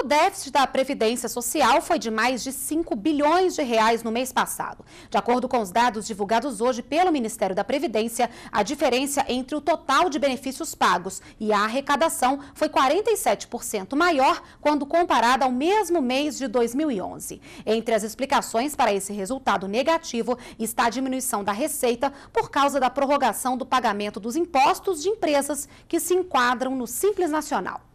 O déficit da Previdência Social foi de mais de 5 bilhões de reais no mês passado. De acordo com os dados divulgados hoje pelo Ministério da Previdência, a diferença entre o total de benefícios pagos e a arrecadação foi 47% maior quando comparada ao mesmo mês de 2011. Entre as explicações para esse resultado negativo está a diminuição da receita por causa da prorrogação do pagamento dos impostos de empresas que se enquadram no Simples Nacional.